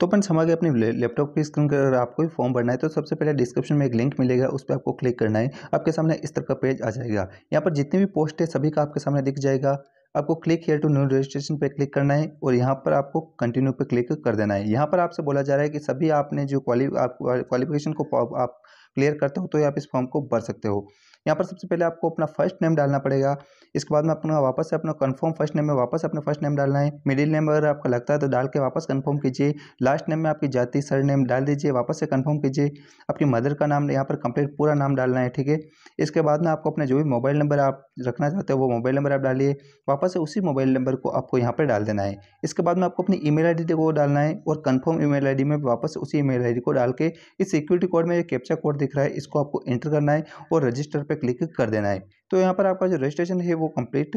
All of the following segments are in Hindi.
तो अपन समझ गए अपने लैपटॉप की स्क्रीन अगर आपको भी फॉर्म भरना है तो सबसे पहले डिस्क्रिप्शन में एक लिंक मिलेगा उस पर आपको क्लिक करना है आपके सामने इस तरह का पेज आ जाएगा यहाँ पर जितनी भी पोस्ट है सभी का आपके सामने दिख जाएगा आपको click here to new registration पे क्लिक करना है और यहाँ पर आपको कंटिन्यू पे क्लिक कर देना है यहाँ पर आपसे बोला जा रहा है कि सभी आपने जो आप क्वालिफिकेशन को आप क्लियर करते हो तो आप इस फॉर्म को भर सकते हो यहाँ पर सबसे पहले आपको अपना फर्स्ट नेम डालना पड़ेगा इसके बाद में अपना वापस से अपना कंफर्म फर्स्ट नेम में वापस अपना फर्स्ट नेम डालना है मिडिल नेम अगर आपका लगता है तो डाल के वापस कंफर्म कीजिए लास्ट नेम में आपकी जाति सर नेम डाल दीजिए वापस से कंफर्म कीजिए आपकी मदर का नाम यहाँ पर कंप्लीट पूरा नाम डालना है ठीक है इसके बाद में आपको अपने जो भी मोबाइल नंबर आप रखना चाहते हो वो मोबाइल नंबर आप डालिए वापस से उसी मोबाइल नंबर को आपको यहाँ पर डाल देना है इसके बाद में आपको अपनी ई मेल को डालना है और कन्फर्म ई मेल में वापस उसी ई मेल को डाल के इस सिक्योरिटी कोड में कैप्चा कोड दिख रहा है इसको आपको एंटर करना है और रजिस्टर पर क्लिक कर देना है तो यहाँ पर आपका जो रजिस्ट्रेशन है वो कम्प्लीट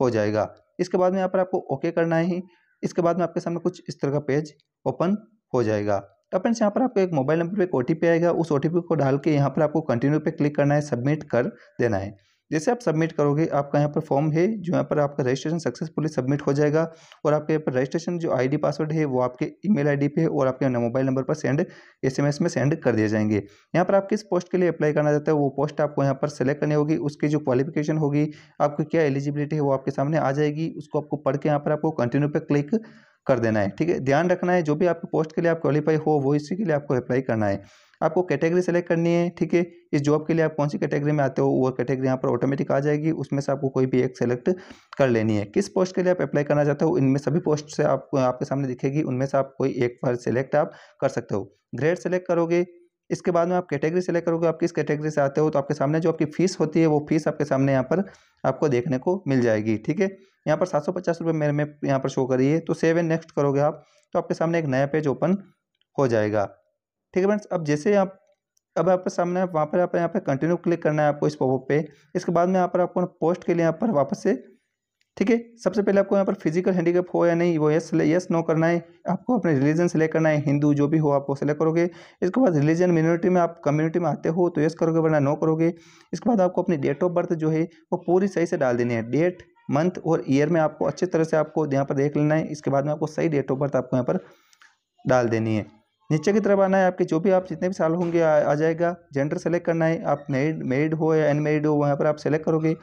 हो जाएगा इसके बाद में यहाँ पर आपको ओके करना है इसके बाद में आपके सामने कुछ इस तरह का पेज ओपन हो जाएगा अब तो फ्रेंड्स यहाँ पर आपको एक मोबाइल नंबर पे एक ओ आएगा उस ओ को डाल के यहाँ पर आपको कंटिन्यू पे क्लिक करना है सबमिट कर देना है जैसे आप सबमिट करोगे आपका यहाँ पर फॉर्म है जो यहाँ पर आपका रजिस्ट्रेशन सक्सेसफुली सबमिट हो जाएगा और आपके यहाँ पर रजिस्ट्रेशन जो आईडी पासवर्ड है वो आपके ईमेल आईडी पे और आपके मोबाइल नंबर पर सेंड एसएमएस में सेंड कर दिए जाएंगे यहाँ पर आप किस पोस्ट के लिए अप्लाई करना चाहते हैं वो पोस्ट आपको यहाँ पर सेलेक्ट करनी होगी उसकी जो क्वालिफिकेशन होगी आपकी क्या एलिजिबिलिटी है वो आपके सामने आ जाएगी उसको आपको पढ़ के यहाँ पर आपको कंटिन्यू पर क्लिक कर देना है ठीक है ध्यान रखना है जो भी आपको पोस्ट के लिए आप क्वालिफाई हो वो इसी के लिए आपको अप्लाई करना है आपको कैटेगरी सेलेक्ट करनी है ठीक है इस जॉब के लिए आप कौन सी कैटेगरी में आते हो वो कैटेगरी यहाँ पर ऑटोमेटिक आ जाएगी उसमें से आपको कोई भी एक सेलेक्ट कर लेनी है किस पोस्ट के लिए आप अप्लाई करना चाहते हो इनमें सभी पोस्ट से आपको आपके सामने दिखेगी उनमें से आप कोई एक पर सेलेक्ट आप कर सकते हो ग्रेड सेलेक्ट करोगे इसके बाद में आप कैटेगरी सेलेक्ट करोगे आप किस कैटेगरी से आते हो तो आपके सामने जो आपकी फ़ीस होती है वो फीस आपके सामने यहाँ पर आपको देखने को मिल जाएगी ठीक है यहाँ पर सात सौ पचास रुपये मेरे में यहाँ पर शो करिए तो सेव एंड नेक्स्ट करोगे आप तो आपके सामने एक नया पेज ओपन हो जाएगा ठीक है फ्रेंड्स अब जैसे आप अब आपके सामने वहाँ पर आप यहाँ पर कंटिन्यू क्लिक करना है आपको इस पॉपअप पे इसके बाद में यहाँ पर आपको पोस्ट के लिए यहाँ पर वापस से ठीक है सबसे पहले आपको यहाँ पर फिजिकल हैंडीकैप हो या नहीं वो यस यस नो करना है आपको अपने रिलीजन सेलेक्ट करना है हिंदू जो भी हो आप वो सेलेक्ट करोगे इसके बाद रिलीजन मिनोरिटी में आप कम्युनिटी में आते हो तो यस करोगे वरना नो करोगे इसके बाद आपको अपनी डेट ऑफ बर्थ जो है वो पूरी सही से डाल देनी है डेट मंथ और ईयर में आपको अच्छे तरह से आपको यहाँ पर देख लेना है इसके बाद में आपको सही डेट ऑफ बर्थ आपको यहाँ पर डाल देनी है नीचे की तरफ आना है आपके जो भी आप जितने भी साल होंगे आ, आ जाएगा जेंडर सेलेक्ट करना है आप मेरिड हो या अनमेरिड हो वहाँ पर आप सेलेक्ट करोगे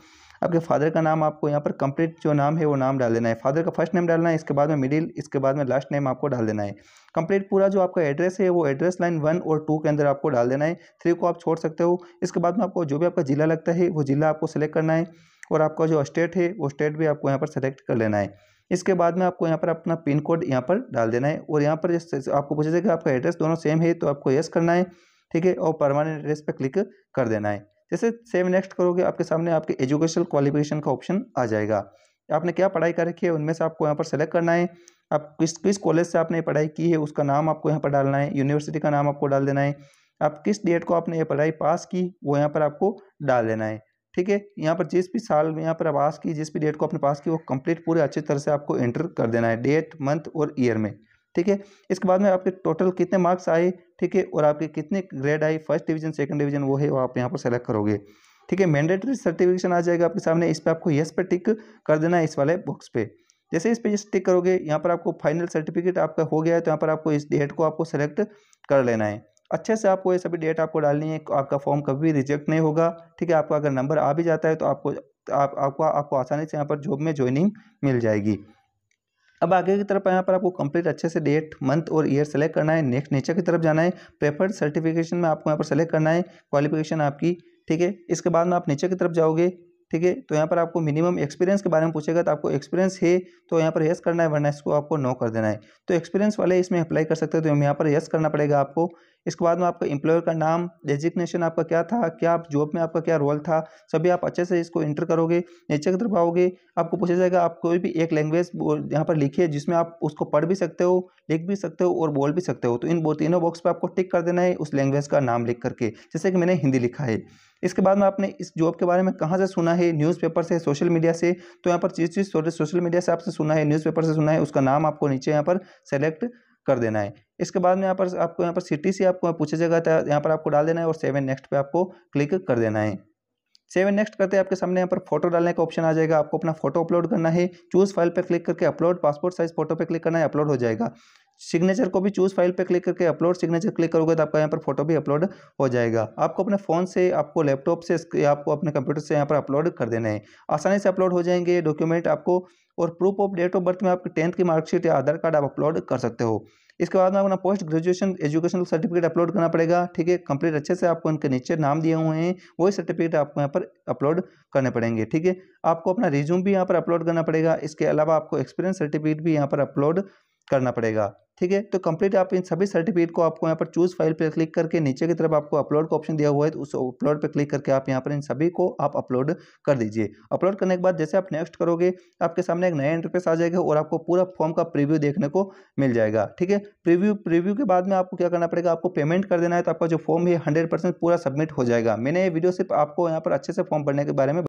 आपके फादर का नाम आपको यहाँ पर कंप्लीट जो नाम है वो नाम डाल देना है फादर का फर्स्ट नेम डालना है इसके बाद में मिडिल इसके बाद में लास्ट नेम आपको डाल देना है कंप्लीट पूरा जो आपका एड्रेस है वो एड्रेस लाइन वन और टू के अंदर आपको डाल देना है थ्री को आप छोड़ सकते हो इसके बाद में आपको जो भी आपका ज़िला लगता है वो ज़िला आपको सेलेक्ट करना है और आपका जो स्टेट है वो स्टेट भी आपको यहाँ पर सेलेक्ट कर लेना है इसके बाद में आपको यहाँ पर अपना पिन कोड यहाँ पर डाल देना है और यहाँ पर आपको पूछा जाएगा आपका एड्रेस दोनों सेम है तो आपको येस करना है ठीक है और परमानेंट एड्रेस पर क्लिक कर देना है जैसे सेव नेक्स्ट करोगे आपके सामने आपके एजुकेशनल क्वालिफिकेशन का ऑप्शन आ जाएगा आपने क्या पढ़ाई कर रखी है उनमें से आपको यहाँ पर सेलेक्ट करना है आप किस किस कॉलेज से आपने पढ़ाई की है उसका नाम आपको यहाँ पर डालना है यूनिवर्सिटी का नाम आपको डाल देना है आप किस डेट को आपने ये पढ़ाई पास की वो यहाँ पर आपको डाल देना है ठीक है यहाँ पर जिस भी साल में यहाँ पर पास की जिस भी डेट को आपने पास की वो कंप्लीट पूरे अच्छी तरह से आपको एंटर कर देना है डेट मंथ और ईयर में ठीक है इसके बाद में आपके टोटल कितने मार्क्स आए ठीक है और आपके कितने ग्रेड आए फर्स्ट डिवीजन सेकंड डिवीजन वो है वो आप यहाँ पर सेलेक्ट करोगे ठीक है मैंडेटरी सर्टिफिकेशन आ जाएगा आपके सामने इस पर आपको येस पे टिक कर देना है इस वाले बॉक्स पे जैसे इस पे जैसे टिक करोगे यहाँ पर आपको फाइनल सर्टिफिकेट आपका हो गया है तो यहाँ पर आपको इस डेट को आपको सेलेक्ट कर लेना है अच्छे से आपको ये सभी डेट आपको डालनी है आपका फॉर्म कभी भी रिजेक्ट नहीं होगा ठीक है आपका अगर नंबर आ भी जाता है तो आपको आप, आपको आपको आसानी से यहाँ पर जॉब में ज्वाइनिंग मिल जाएगी अब आगे की तरफ यहाँ पर आपको कंप्लीट अच्छे से डेट मंथ और ईयर सेलेक्ट करना है नेक्स्ट नेचर की तरफ जाना है प्रेफर्ड सर्टिफिकेशन में आपको यहाँ पर सेलेक्ट करना है क्वालिफिकेशन आपकी ठीक है इसके बाद में आप नीचे की तरफ जाओगे ठीक है तो यहाँ पर आपको मिनिमम एक्सपीरियंस के बारे में पूछेगा तो आपको एक्सपीरियंस है तो यहाँ पर येस करना है वरना इसको आपको नो कर देना है तो एक्सपीरियंस वाले इसमें अप्लाई कर सकते हो तो यहाँ पर येस करना पड़ेगा आपको इसके बाद में आपका एम्प्लॉयर का नाम डेजिग्नेशन आपका क्या था क्या आप जॉब में आपका क्या रोल था सभी आप अच्छे से इसको इंटर करोगे नीचे की तरफ आओगे आपको पूछा जाएगा आप कोई भी एक लैंग्वेज यहाँ पर लिखिए जिसमें आप उसको पढ़ भी सकते हो लिख भी सकते हो और बोल भी सकते हो तो इन तीनों बॉक्स पर आपको टिक कर देना है उस लैंग्वेज का नाम लिख करके जैसे कि मैंने हिंदी लिखा है इसके बाद में आपने इस जॉब के बारे में कहाँ से सुना है न्यूज़पेपर से सोशल मीडिया से तो यहाँ पर जिस चीज़ सोशल मीडिया से आपसे सुना है न्यूज़पेपर से सुना है उसका नाम आपको नीचे यहाँ पर सेलेक्ट कर देना है इसके बाद में यहाँ पर आपको यहाँ पर सिटी से आपको पूछा जाएगा तो यहाँ पर आपको डाल देना है और सेवन नेक्स्ट पर आपको क्लिक कर देना है सेवन नेक्स्ट करते हैं आपके सामने यहाँ पर फोटो डालने का ऑप्शन आ जाएगा आपको अपना फोटो अपलोड करना है चूज फाइल पर क्लिक करके अपलोड पासपोर्ट साइज फोटो पर क्लिक करना है अपलोड हो जाएगा सिग्नेचर को भी चूज फाइल पर क्लिक करके अपलोड सिग्नेचर क्लिक करोगे तो आपका यहाँ पर फोटो भी अपलोड हो जाएगा आपको अपने फ़ोन से आपको लैपटॉप से आपको अपने कंप्यूटर से यहाँ पर अपलोड कर देना है आसानी से अपलोड हो जाएंगे डॉक्यूमेंट आपको और proof of date of birth में आपकी टेंथ की मार्कशीट या आधार कार्ड आप अपलोड कर सकते हो इसके बाद में अपना post graduation educational certificate upload करना पड़ेगा ठीक है कंप्लीट अच्छे से आपको इनके नीचे नाम दिए हुए हैं वही सर्टिफिकेट आपको यहाँ पर अपलोड करने पड़ेंगे ठीक है आपको अपना रिज्यूम भी यहाँ पर अपलोड करना पड़ेगा इसके अलावा आपको एक्सपीरियंस सर्टिफिकेट भी यहाँ पर अपलोड करना पड़ेगा ठीक है तो कंप्लीट आप इन सभी सर्टिफिकेट को आपको यहाँ पर चूज फाइल पर क्लिक करके नीचे की तरफ आपको अपलोड का ऑप्शन दिया हुआ है तो उस अपलोड पर क्लिक करके आप यहाँ पर इन सभी को आप अपलोड कर दीजिए अपलोड करने के बाद जैसे आप नेक्स्ट करोगे आपके सामने एक नया इंटरफेस आ जाएगा और आपको पूरा फॉर्म का प्रिव्यू देखने को मिल जाएगा ठीक है प्रिव्यू प्रिव्यू के बाद में आपको क्या करना पड़ेगा आपको पेमेंट कर देना है तो आपका जो फॉर्म है हंड्रेड पूरा सबमिट हो जाएगा मैंने ये वीडियो सिर्फ आपको यहाँ पर अच्छे से फॉर्म भरने के बारे में